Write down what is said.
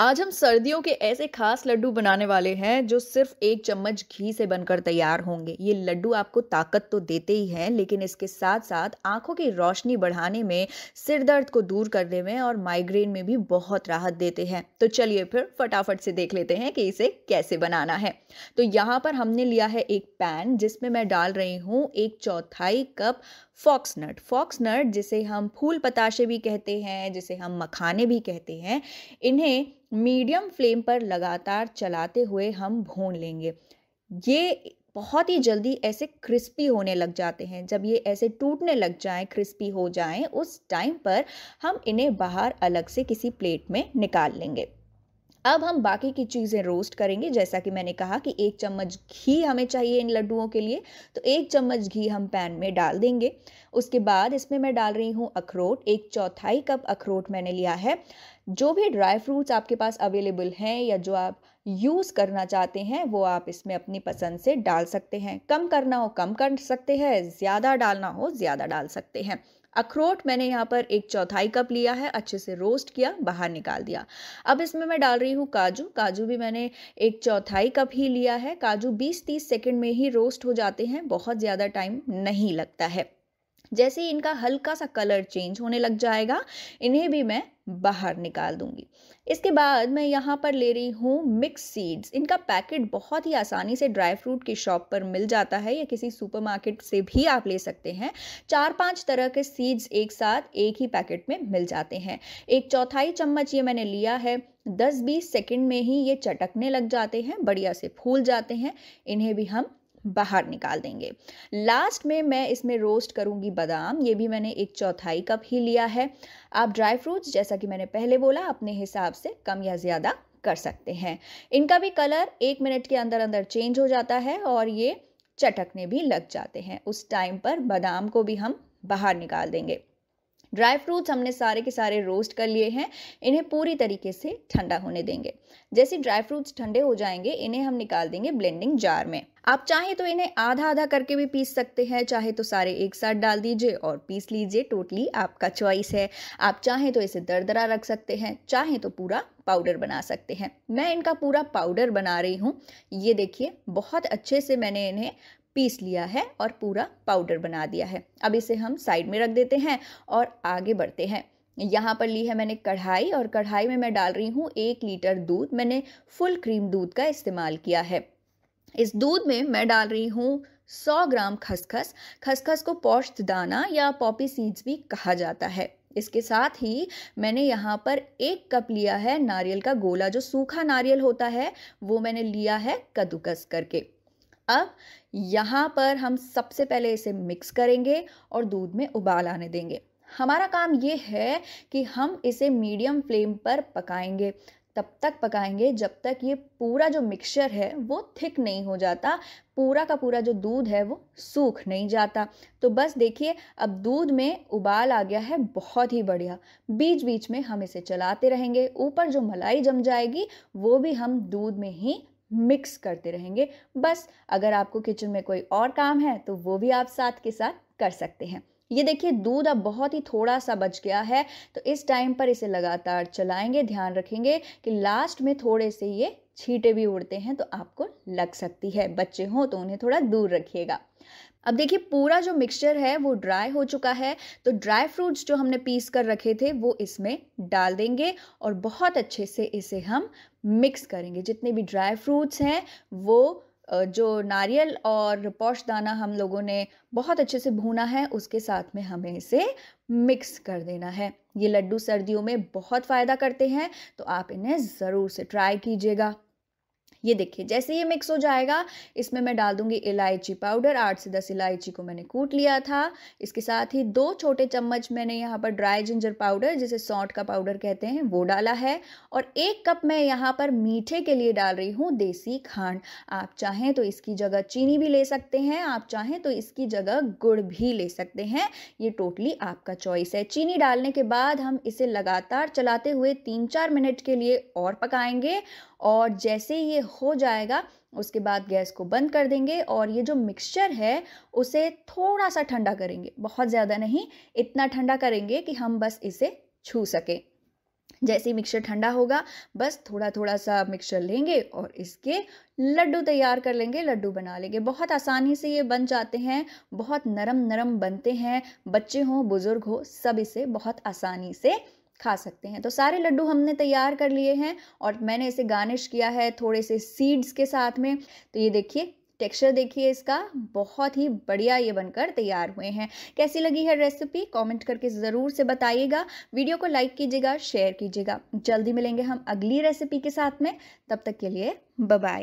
आज हम सर्दियों के ऐसे खास लड्डू बनाने वाले हैं जो सिर्फ एक चम्मच घी से बनकर तैयार होंगे ये लड्डू आपको ताकत तो देते ही हैं लेकिन इसके साथ साथ आंखों की रोशनी बढ़ाने में सिर दर्द को दूर करने में और माइग्रेन में भी बहुत राहत देते हैं तो चलिए फिर फटाफट से देख लेते हैं कि इसे कैसे बनाना है तो यहाँ पर हमने लिया है एक पैन जिसमें मैं डाल रही हूँ एक चौथाई कप फॉक्सनट फॉक्सनट जिसे हम फूल पताशे भी कहते हैं जिसे हम मखाने भी कहते हैं इन्हें मीडियम फ्लेम पर लगातार चलाते हुए हम भून लेंगे ये बहुत ही जल्दी ऐसे क्रिस्पी होने लग जाते हैं जब ये ऐसे टूटने लग जाएं क्रिस्पी हो जाएं उस टाइम पर हम इन्हें बाहर अलग से किसी प्लेट में निकाल लेंगे अब हम बाकी की चीज़ें रोस्ट करेंगे जैसा कि मैंने कहा कि एक चम्मच घी हमें चाहिए इन लड्डुओं के लिए तो एक चम्मच घी हम पैन में डाल देंगे उसके बाद इसमें मैं डाल रही हूँ अखरोट एक चौथाई कप अखरोट मैंने लिया है जो भी ड्राई फ्रूट्स आपके पास अवेलेबल हैं या जो आप यूज़ करना चाहते हैं वो आप इसमें अपनी पसंद से डाल सकते हैं कम करना हो कम कर सकते हैं ज़्यादा डालना हो ज़्यादा डाल सकते हैं अखरोट मैंने यहाँ पर एक चौथाई कप लिया है अच्छे से रोस्ट किया बाहर निकाल दिया अब इसमें मैं डाल रही हूँ काजू काजू भी मैंने एक चौथाई कप ही लिया है काजू 20-30 सेकंड में ही रोस्ट हो जाते हैं बहुत ज़्यादा टाइम नहीं लगता है जैसे ही इनका हल्का सा कलर चेंज होने लग जाएगा इन्हें भी मैं बाहर निकाल दूंगी इसके बाद मैं यहाँ पर ले रही हूँ मिक्स सीड्स इनका पैकेट बहुत ही आसानी से ड्राई फ्रूट की शॉप पर मिल जाता है या किसी सुपरमार्केट से भी आप ले सकते हैं चार पांच तरह के सीड्स एक साथ एक ही पैकेट में मिल जाते हैं एक चौथाई चम्मच ये मैंने लिया है दस बीस सेकेंड में ही ये चटकने लग जाते हैं बढ़िया से फूल जाते हैं इन्हें भी हम बाहर निकाल देंगे लास्ट में मैं इसमें रोस्ट करूँगी बादाम ये भी मैंने एक चौथाई कप ही लिया है आप ड्राई फ्रूट्स जैसा कि मैंने पहले बोला अपने हिसाब से कम या ज़्यादा कर सकते हैं इनका भी कलर एक मिनट के अंदर अंदर चेंज हो जाता है और ये चटकने भी लग जाते हैं उस टाइम पर बादाम को भी हम बाहर निकाल देंगे ड्राई फ्रूट्स हमने सारे के सारे रोस्ट कर लिए हैं इन्हें पूरी तरीके से ठंडा होने देंगे जैसे ड्राई फ्रूट्स ठंडे हो जाएंगे इन्हें हम निकाल देंगे ब्लेंडिंग जार में आप चाहे तो इन्हें आधा आधा करके भी पीस सकते हैं चाहे तो सारे एक साथ डाल दीजिए और पीस लीजिए टोटली आपका चॉइस है आप चाहे तो इसे दरदरा रख सकते हैं चाहे तो पूरा पाउडर बना सकते हैं मैं इनका पूरा पाउडर बना रही हूँ ये देखिए बहुत अच्छे से मैंने इन्हें पीस लिया है और पूरा पाउडर बना दिया है अब इसे हम साइड में रख देते हैं और आगे बढ़ते हैं यहाँ पर ली है मैंने कढ़ाई और कढ़ाई में मैं डाल रही हूँ एक लीटर दूध मैंने फुल क्रीम दूध का इस्तेमाल किया है इस दूध में मैं डाल रही हूँ 100 ग्राम खसखस खसखस को पौष्ट दाना या पॉपी सीड्स भी कहा जाता है इसके साथ ही मैंने यहाँ पर एक कप लिया है नारियल का गोला जो सूखा नारियल होता है वो मैंने लिया है कद्दूकस करके अब यहाँ पर हम सबसे पहले इसे मिक्स करेंगे और दूध में उबाल आने देंगे हमारा काम ये है कि हम इसे मीडियम फ्लेम पर पकाएंगे तब तक पकाएंगे जब तक ये पूरा जो मिक्सचर है वो थिक नहीं हो जाता पूरा का पूरा जो दूध है वो सूख नहीं जाता तो बस देखिए अब दूध में उबाल आ गया है बहुत ही बढ़िया बीच बीच में हम इसे चलाते रहेंगे ऊपर जो मलाई जम जाएगी वो भी हम दूध में ही मिक्स करते रहेंगे बस अगर आपको किचन में कोई और काम है तो वो भी आप साथ के साथ कर सकते हैं ये देखिए दूध अब बहुत ही थोड़ा सा बच गया है तो इस टाइम पर इसे लगातार चलाएंगे ध्यान रखेंगे कि लास्ट में थोड़े से ये छींटे भी उड़ते हैं तो आपको लग सकती है बच्चे हों तो उन्हें थोड़ा दूर रखिएगा अब देखिए पूरा जो मिक्सचर है वो ड्राई हो चुका है तो ड्राई फ्रूट्स जो हमने पीस कर रखे थे वो इसमें डाल देंगे और बहुत अच्छे से इसे हम मिक्स करेंगे जितने भी ड्राई फ्रूट्स हैं वो जो नारियल और पौष दाना हम लोगों ने बहुत अच्छे से भूना है उसके साथ में हमें इसे मिक्स कर देना है ये लड्डू सर्दियों में बहुत फ़ायदा करते हैं तो आप इन्हें ज़रूर से ट्राई कीजिएगा ये देखिए जैसे ये मिक्स हो जाएगा इसमें मैं डाल दूंगी इलायची पाउडर आठ से दस इलायची को मैंने कूट लिया था इसके साथ ही दो छोटे चम्मच मैंने यहाँ पर ड्राई जिंजर पाउडर जिसे सौंठ का पाउडर कहते हैं वो डाला है और एक कप मैं यहाँ पर मीठे के लिए डाल रही हूँ देसी खांड आप चाहें तो इसकी जगह चीनी भी ले सकते हैं आप चाहें तो इसकी जगह गुड़ भी ले सकते हैं ये टोटली आपका चॉइस है चीनी डालने के बाद हम इसे लगातार चलाते हुए तीन चार मिनट के लिए और पकाएंगे और जैसे ये हो जाएगा उसके बाद गैस को बंद कर देंगे और ये जो मिक्सचर है उसे थोड़ा सा ठंडा करेंगे बहुत ज़्यादा नहीं इतना ठंडा करेंगे कि हम बस इसे छू सकें जैसे ही मिक्सचर ठंडा होगा बस थोड़ा थोड़ा सा मिक्सचर लेंगे और इसके लड्डू तैयार कर लेंगे लड्डू बना लेंगे बहुत आसानी से ये बन जाते हैं बहुत नरम नरम बनते हैं बच्चे हों बुज़ुर्ग हो सब इसे बहुत आसानी से खा सकते हैं तो सारे लड्डू हमने तैयार कर लिए हैं और मैंने इसे गार्निश किया है थोड़े से सीड्स के साथ में तो ये देखिए टेक्सचर देखिए इसका बहुत ही बढ़िया ये बनकर तैयार हुए हैं कैसी लगी है रेसिपी कमेंट करके ज़रूर से बताइएगा वीडियो को लाइक कीजिएगा शेयर कीजिएगा जल्दी मिलेंगे हम अगली रेसिपी के साथ में तब तक के लिए बाय